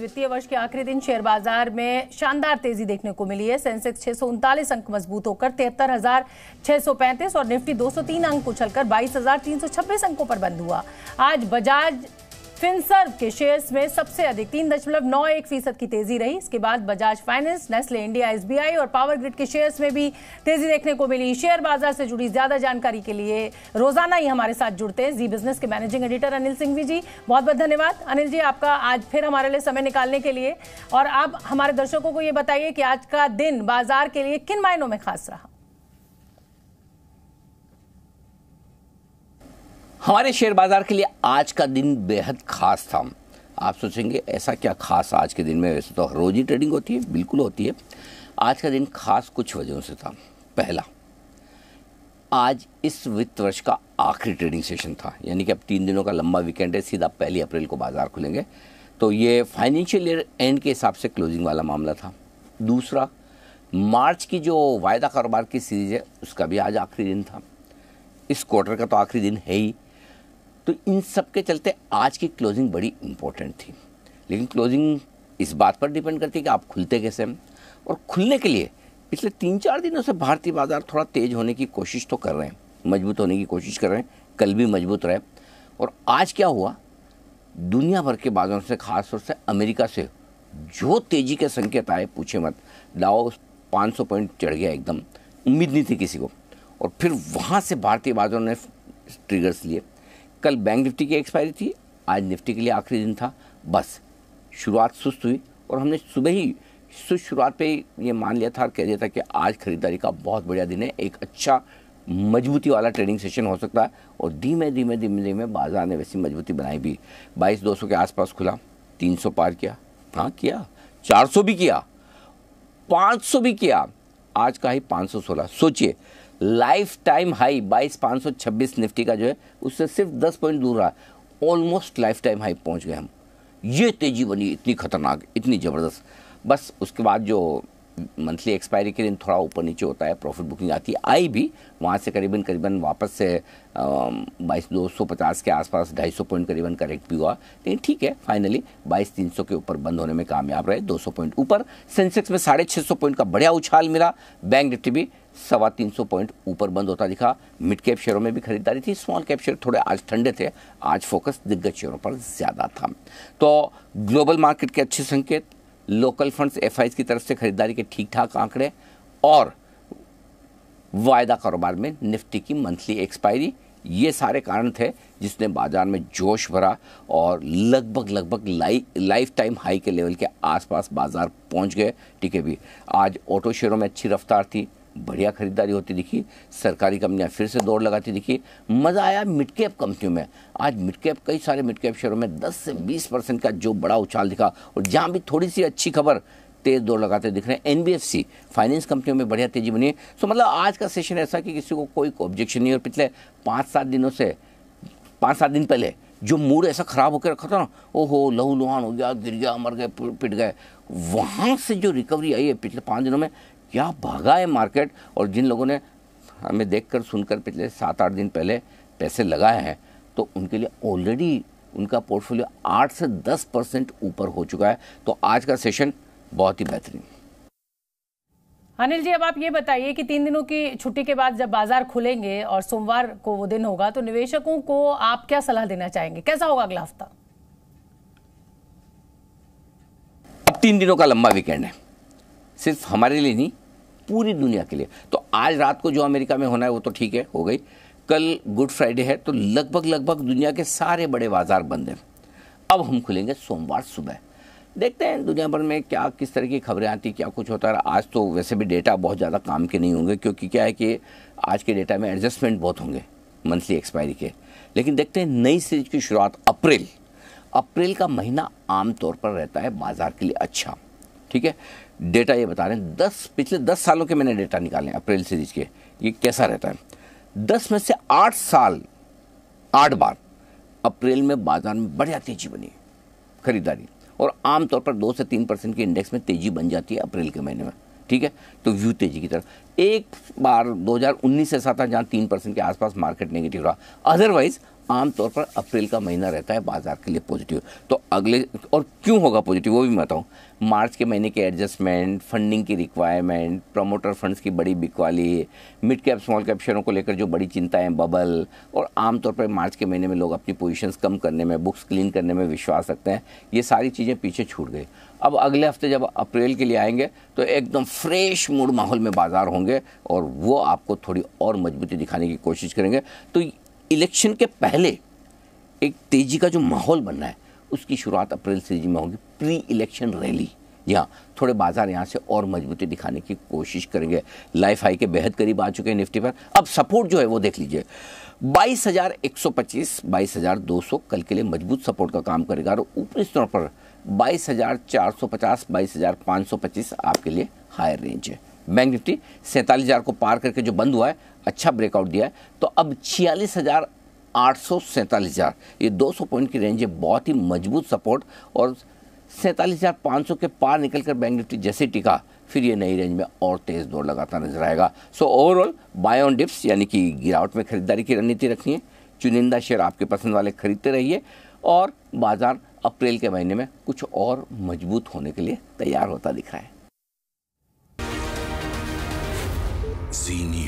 वित्तीय वर्ष के आखिरी दिन शेयर बाजार में शानदार तेजी देखने को मिली है सेंसेक्स छह सौ उनतालीस अंक मजबूत होकर तिहत्तर हजार छह सौ पैंतीस और निफ्टी 203 अंक उछलकर बाईस हजार तीन सौ छब्बीस अंकों पर बंद हुआ आज बजाज फिनसर्व के शेयर्स में सबसे अधिक तीन दशमलव नौ एक फीसद की तेजी रही इसके बाद Bajaj finance Nestle India SBI और पावर ग्रिड के शेयर्स में भी तेजी देखने को मिली शेयर बाजार से जुड़ी ज्यादा जानकारी के लिए रोजाना ही हमारे साथ जुड़ते हैं जी बिजनेस के मैनेजिंग एडिटर अनिल सिंह जी बहुत बहुत धन्यवाद अनिल जी आपका आज फिर हमारे लिए समय निकालने के लिए और आप हमारे दर्शकों को ये बताइए कि आज का दिन बाजार के लिए किन मायनों में खास रहा हमारे शेयर बाज़ार के लिए आज का दिन बेहद खास था आप सोचेंगे ऐसा क्या खास आज के दिन में वैसे तो रोज़ ही ट्रेडिंग होती है बिल्कुल होती है आज का दिन खास कुछ वजहों से था पहला आज इस वित्त वर्ष का आखिरी ट्रेडिंग सेशन था यानी कि अब तीन दिनों का लंबा वीकेंड है सीधा पहली अप्रैल को बाज़ार खुलेंगे तो ये फाइनेंशियल ईयर एंड के हिसाब से क्लोजिंग वाला मामला था दूसरा मार्च की जो वायदा कारोबार की सीरीज़ है उसका भी आज आखिरी दिन था इस क्वार्टर का तो आखिरी दिन है ही तो इन सब के चलते आज की क्लोजिंग बड़ी इम्पोर्टेंट थी लेकिन क्लोजिंग इस बात पर डिपेंड करती है कि आप खुलते कैसे हैं और खुलने के लिए पिछले तीन चार दिनों से भारतीय बाजार थोड़ा तेज होने की कोशिश तो कर रहे हैं मजबूत होने की कोशिश कर रहे हैं कल भी मजबूत रहे और आज क्या हुआ दुनिया भर के बाजारों से खासतौर से अमेरिका से जो तेज़ी के संकेत आए पूछे मत दाव 500 पॉइंट चढ़ गया एकदम उम्मीद नहीं थी किसी को और फिर वहाँ से भारतीय बाजारों ने ट्रिगर्स लिए कल बैंक निफ्टी की एक्सपायरी थी आज निफ्टी के लिए आखिरी दिन था बस शुरुआत सुस्त हुई और हमने सुबह ही सुस्त शुरुआत पे ये मान लिया था और कह दिया था कि आज खरीदारी का बहुत बढ़िया दिन है एक अच्छा मजबूती वाला ट्रेडिंग सेशन हो सकता है और धीमे धीमे धीमे धीमे बाजार ने वैसी मजबूती बनाई भी बाईस दो सौ के आसपास खुला तीन सौ पार किया हाँ किया चार सौ भी किया पाँच सौ भी किया आज का ही पाँच सौ सोलह सोचिए लाइफ टाइम हाई बाईस पाँच सौ छब्बीस निफ्टी का जो है उससे सिर्फ दस पॉइंट दूर रहा ऑलमोस्ट लाइफ टाइम हाई पहुँच गए हम ये तेजी बनी इतनी खतरनाक इतनी ज़बरदस्त बस उसके बाद जो मंथली एक्सपायरी के दिन थोड़ा ऊपर नीचे होता है प्रॉफिट बुकिंग आती है आई भी वहाँ से करीबन करीबन वापस से बाईस दो सौ पचास के आसपास ढाई सौ पॉइंट करीबन करेक्ट भी हुआ लेकिन ठीक है फाइनली बाईस तीन सौ के ऊपर बंद होने में कामयाब रहे दो सौ पॉइंट ऊपर सेंसेक्स में साढ़े छः सौ पॉइंट का बढ़िया उछाल मिला बैंक निफ्टी भी सवा तीन सौ पॉइंट ऊपर बंद होता दिखा मिड कैप शेयरों में भी खरीदारी थी स्मॉल कैप शेयर थोड़े आज ठंडे थे आज फोकस दिग्गज शेयरों पर ज़्यादा था तो ग्लोबल मार्केट के अच्छे संकेत लोकल फंड्स एफ की तरफ से खरीदारी के ठीक ठाक आंकड़े और वायदा कारोबार में निफ्टी की मंथली एक्सपायरी ये सारे कारण थे जिसने बाजार में जोश भरा और लगभग लगभग लाई लाइफ टाइम हाई के लेवल के आसपास बाजार पहुंच गए ठीक है भी आज ऑटो शेयरों में अच्छी रफ्तार थी बढ़िया खरीदारी होती दिखी सरकारी कंपनियां फिर से दौड़ लगाती दिखी मज़ा आया मिड कैप कंपनियों में आज मिड कैप कई सारे मिड कैप शेयरों में 10 से 20 परसेंट का जो बड़ा उछाल दिखा और जहाँ भी थोड़ी सी अच्छी खबर तेज़ दौड़ लगाते दिख रहे हैं एन फाइनेंस कंपनियों में बढ़िया तेज़ी बनी है सो तो मतलब आज का सेशन ऐसा कि किसी को कोई ऑब्जेक्शन नहीं और पिछले पाँच सात दिनों से पाँच सात दिन पहले जो मूड ऐसा ख़राब होकर रखा था ना ओहो लहू लुहान हो गया गिर गया मर गए पिट गए वहाँ से जो रिकवरी आई है पिछले पाँच दिनों में क्या भागा है मार्केट और जिन लोगों ने हमें देखकर सुनकर पिछले सात आठ दिन पहले पैसे लगाए हैं तो उनके लिए ऑलरेडी उनका पोर्टफोलियो आठ से दस परसेंट ऊपर हो चुका है तो आज का सेशन बहुत ही बेहतरीन अनिल जी अब आप ये बताइए कि तीन दिनों की छुट्टी के बाद जब बाजार खुलेंगे और सोमवार को वो दिन होगा तो निवेशकों को आप क्या सलाह देना चाहेंगे कैसा होगा अगला हफ्ता अब तीन दिनों का लंबा वीकेंड है सिर्फ हमारे लिए नहीं पूरी दुनिया के लिए तो आज रात को जो अमेरिका में होना है वो तो ठीक है हो गई कल गुड फ्राइडे है तो लगभग लगभग दुनिया के सारे बड़े बाजार बंद हैं अब हम खुलेंगे सोमवार सुबह देखते हैं दुनिया भर में क्या किस तरह की खबरें आती क्या कुछ होता है आज तो वैसे भी डेटा बहुत ज़्यादा काम के नहीं होंगे क्योंकि क्या है कि आज के डेटा में एडजस्टमेंट बहुत होंगे मंथली एक्सपायरी के लेकिन देखते हैं नई सीरीज की शुरुआत अप्रैल अप्रैल का महीना आमतौर पर रहता है बाज़ार के लिए अच्छा ठीक है डेटा ये बता रहे हैं दस पिछले दस सालों के मैंने डेटा निकाले अप्रैल सीरीज के ये कैसा रहता है दस में से आठ साल आठ बार अप्रैल में बाजार में बढ़िया तेजी बनी खरीदारी और आमतौर पर दो से तीन परसेंट की इंडेक्स में तेजी बन जाती है अप्रैल के महीने में ठीक है तो व्यू तेजी की तरफ एक बार 2019 ऐसा था जहाँ तीन परसेंट के आसपास मार्केट नेगेटिव रहा अदरवाइज आमतौर पर अप्रैल का महीना रहता है बाजार के लिए पॉजिटिव तो अगले और क्यों होगा पॉजिटिव वो भी मैं बताऊँ मार्च के महीने के एडजस्टमेंट फंडिंग की रिक्वायरमेंट प्रमोटर फंड्स की बड़ी बिकवाली मिड कैप स्मॉल कैप शेयरों को लेकर जो बड़ी चिंताएं बबल और आमतौर पर मार्च के महीने में लोग अपनी पोजिशन कम करने में बुक्स क्लीन करने में विश्वास रखते हैं ये सारी चीज़ें पीछे छूट गई अब अगले हफ्ते जब अप्रैल के लिए आएंगे तो एकदम फ्रेश मूड माहौल में बाजार होंगे और वो आपको थोड़ी और मजबूती दिखाने की कोशिश करेंगे तो इलेक्शन के पहले एक तेज़ी का जो माहौल बन रहा है उसकी शुरुआत अप्रैल से जी में होगी प्री इलेक्शन रैली जी हाँ थोड़े बाजार यहाँ से और मजबूती दिखाने की कोशिश करेंगे लाइफ हाई के बेहद करीब आ चुके हैं निफ्टी पर अब सपोर्ट जो है वो देख लीजिए बाईस हज़ार एक सौ पच्चीस बाईस हज़ार दो सौ कल के लिए मजबूत सपोर्ट का काम करेगा और ऊपरी स्तर पर बाईस हज़ार चार सौ पचास बाईस हज़ार सौ पच्चीस आपके लिए हायर रेंज है बैंक निफ्टी सैंतालीस हज़ार को पार करके जो बंद हुआ है अच्छा ब्रेकआउट दिया है तो अब छियालीस हज़ार आठ सौ सैंतालीस हज़ार ये दो सौ पॉइंट की रेंज है बहुत ही मजबूत सपोर्ट और सैंतालीस हज़ार पाँच सौ के पार निकल कर बैंक निफ्टी जैसे टिका फिर ये नई रेंज में और तेज़ दौड़ लगाता नजर आएगा so overall buy on dips यानी कि गिरावट में खरीदारी की रणनीति रखनी है चुनिंदा शेयर आपके पसंद वाले खरीदते रहिए और बाज़ार अप्रैल के महीने में कुछ और मजबूत होने के लिए तैयार होता दिख रहा है Sie